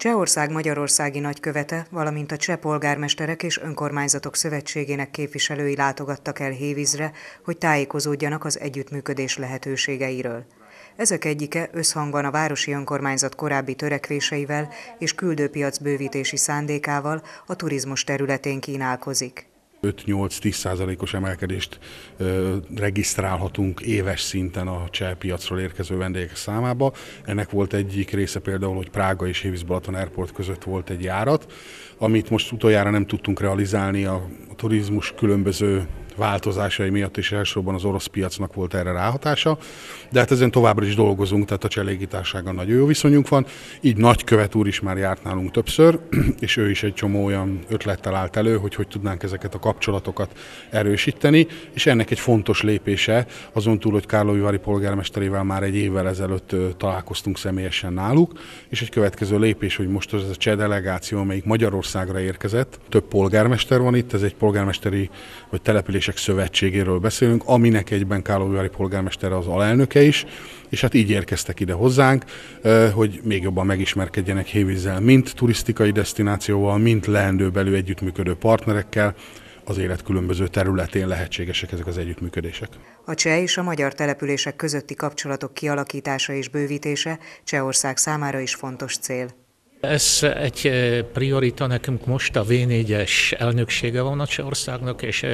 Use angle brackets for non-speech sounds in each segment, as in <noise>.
Csehország magyarországi nagykövete, valamint a Cseh Polgármesterek és Önkormányzatok Szövetségének képviselői látogattak el Hévízre, hogy tájékozódjanak az együttműködés lehetőségeiről. Ezek egyike összhangban a városi önkormányzat korábbi törekvéseivel és küldőpiac bővítési szándékával a turizmus területén kínálkozik. 5-8-10 os emelkedést regisztrálhatunk éves szinten a cseh piacról érkező vendégek számába. Ennek volt egyik része például, hogy Prága és Hévíz Balaton Airport között volt egy járat, amit most utoljára nem tudtunk realizálni a turizmus különböző változásai miatt is elsősorban az orosz piacnak volt erre ráhatása, de hát ezen továbbra is dolgozunk, tehát a cselégitársággal nagyon jó viszonyunk van, így nagykövet úr is már járt nálunk többször, <clears throat> és ő is egy csomó olyan ötlettel állt elő, hogy hogy tudnánk ezeket a kapcsolatokat erősíteni, és ennek egy fontos lépése, azon túl, hogy Kárlóivári polgármesterével már egy évvel ezelőtt találkoztunk személyesen náluk, és egy következő lépés, hogy most ez a cseh delegáció, amelyik Magyarországra érkezett, több polgármester van itt, ez egy polgármesteri vagy település Települések Szövetségéről beszélünk, aminek egyben Kálovári polgármester az alelnöke is, és hát így érkeztek ide hozzánk, hogy még jobban megismerkedjenek Hévízzel, mint turisztikai destinációval, mint leendőbelül együttműködő partnerekkel, az élet különböző területén lehetségesek ezek az együttműködések. A cseh és a magyar települések közötti kapcsolatok kialakítása és bővítése Csehország számára is fontos cél. Ez egy priorita nekünk most a V4-es elnöksége van a Csehországnak, és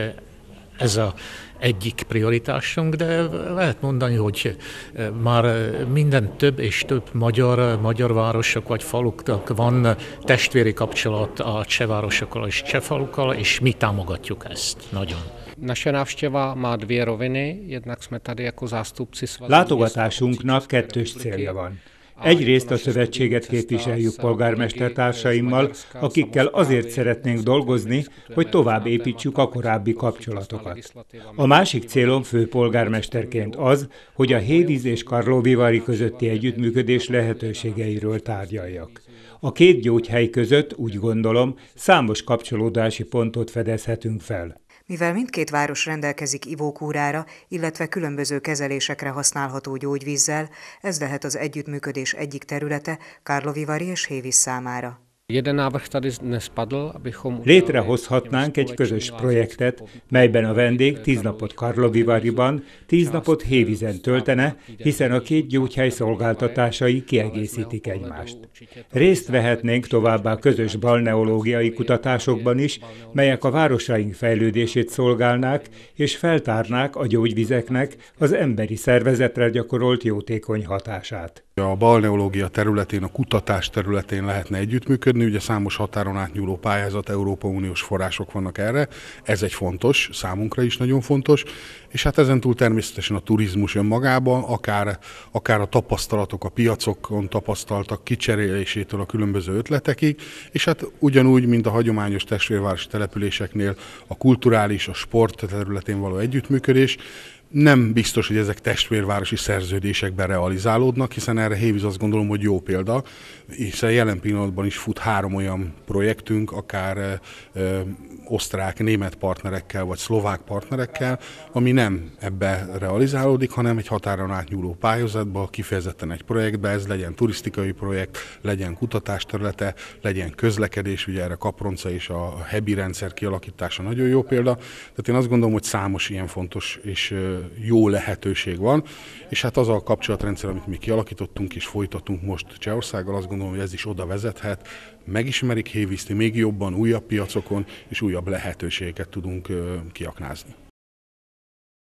ez a egyik prioritásunk, de lehet mondani, hogy eh, már eh, minden több és több magyar, eh, magyar városok vagy faluknak van testvéri kapcsolat a cseh városokkal és cseh falukkal, és mi támogatjuk ezt nagyon. Naše návštěva má dvě roviny, jednak jsme tady jako zástupci Látogatásunknak kettős célja van. Egyrészt a szövetséget képviseljük polgármestertársaimmal, akikkel azért szeretnénk dolgozni, hogy tovább építsük a korábbi kapcsolatokat. A másik célom főpolgármesterként az, hogy a Hévíz és Vivari közötti együttműködés lehetőségeiről tárgyaljak. A két gyógyhely között, úgy gondolom, számos kapcsolódási pontot fedezhetünk fel. Mivel mindkét város rendelkezik ivókúrára, illetve különböző kezelésekre használható gyógyvízzel, ez lehet az együttműködés egyik területe Karlovivari és Hévis számára. Létrehozhatnánk egy közös projektet, melyben a vendég tíz napot Karlovivariban, tíz napot Hévizen töltene, hiszen a két gyógyhely szolgáltatásai kiegészítik egymást. Részt vehetnénk továbbá közös balneológiai kutatásokban is, melyek a városaink fejlődését szolgálnák és feltárnák a gyógyvizeknek az emberi szervezetre gyakorolt jótékony hatását. A balneológia területén, a kutatás területén lehetne együttműködni, ugye számos határon átnyúló pályázat, Európa Uniós források vannak erre, ez egy fontos, számunkra is nagyon fontos, és hát ezen túl természetesen a turizmus önmagában, akár, akár a tapasztalatok, a piacokon tapasztaltak kicserélésétől a különböző ötletekig, és hát ugyanúgy, mint a hagyományos testvérvárosi településeknél a kulturális, a sport területén való együttműködés, nem biztos, hogy ezek testvérvárosi szerződésekben realizálódnak, hiszen erre Hévíz azt gondolom, hogy jó példa, hiszen jelen pillanatban is fut három olyan projektünk, akár ö, osztrák, német partnerekkel, vagy szlovák partnerekkel, ami nem ebbe realizálódik, hanem egy határon átnyúló pályázatba, kifejezetten egy projektbe, ez legyen turisztikai projekt, legyen kutatásterülete, legyen közlekedés, ugye erre Kapronca és a Hebi rendszer kialakítása nagyon jó példa. Tehát én azt gondolom, hogy számos ilyen fontos és jó lehetőség van, és hát az a kapcsolatrendszer, amit mi kialakítottunk és folytatunk most Csehországgal, azt gondolom, hogy ez is oda vezethet, megismerik Héviszti még jobban, újabb piacokon, és újabb lehetőségeket tudunk kiaknázni.